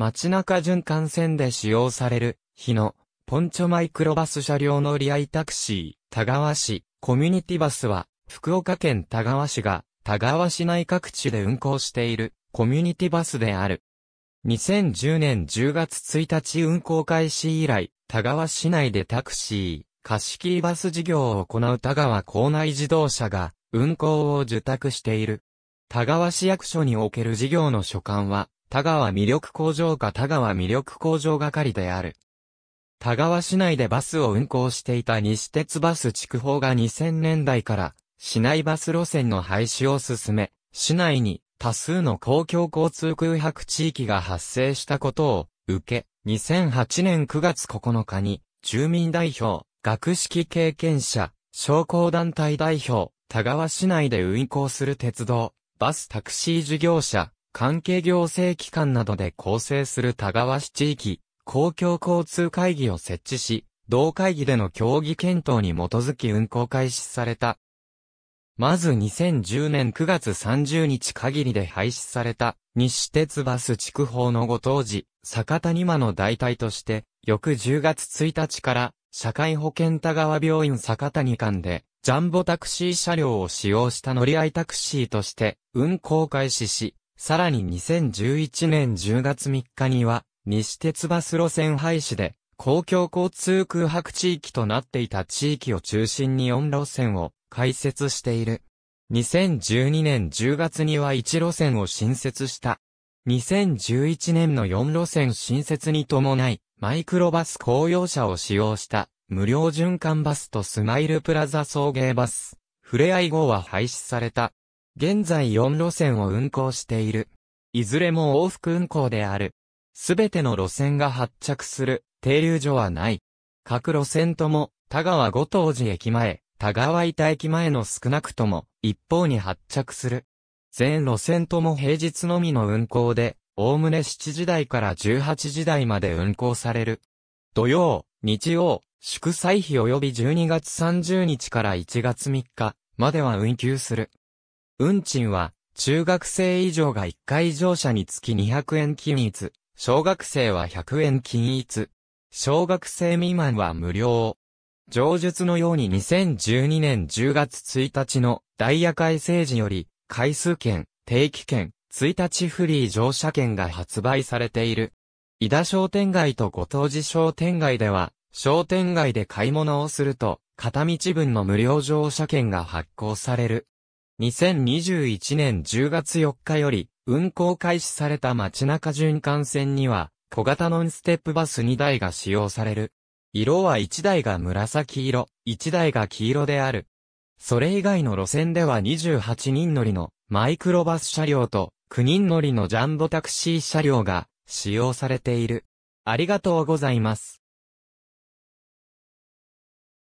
街中循環線で使用される、日野、ポンチョマイクロバス車両乗り合いタクシー、田川市、コミュニティバスは、福岡県田川市が、田川市内各地で運行している、コミュニティバスである。2010年10月1日運行開始以来、田川市内でタクシー、貸し切りバス事業を行う田川港内自動車が運行を受託している。田川市役所における事業の所管は、田川魅力工場か田川魅力工場係である。田川市内でバスを運行していた西鉄バス筑豊が2000年代から市内バス路線の廃止を進め、市内に多数の公共交通空白地域が発生したことを受け、2008年9月9日に住民代表、学識経験者、商工団体代表、田川市内で運行する鉄道、バスタクシー事業者、関係行政機関などで構成する田川市地域、公共交通会議を設置し、同会議での協議検討に基づき運行開始された。まず2010年9月30日限りで廃止された西鉄バス区法のご当時、坂谷間の代替として、翌10月1日から社会保険田川病院坂谷間でジャンボタクシー車両を使用した乗り合いタクシーとして運行開始し、さらに2011年10月3日には、西鉄バス路線廃止で、公共交通空白地域となっていた地域を中心に4路線を開設している。2012年10月には1路線を新設した。2011年の4路線新設に伴い、マイクロバス公用車を使用した無料循環バスとスマイルプラザ送迎バス。触れ合い後は廃止された。現在4路線を運行している。いずれも往復運行である。すべての路線が発着する停留所はない。各路線とも、田川五島寺駅前、田川板駅前の少なくとも一方に発着する。全路線とも平日のみの運行で、おおむね7時台から18時台まで運行される。土曜、日曜、祝祭日及び12月30日から1月3日までは運休する。運賃は、中学生以上が1回乗車につき200円均一、小学生は100円均一、小学生未満は無料。上述のように2012年10月1日のダイヤ改正時より、回数券、定期券、1日フリー乗車券が発売されている。井田商店街とご当地商店街では、商店街で買い物をすると、片道分の無料乗車券が発行される。2021年10月4日より、運行開始された街中循環線には、小型ノンステップバス2台が使用される。色は1台が紫色、1台が黄色である。それ以外の路線では28人乗りのマイクロバス車両と9人乗りのジャンボタクシー車両が使用されている。ありがとうございます。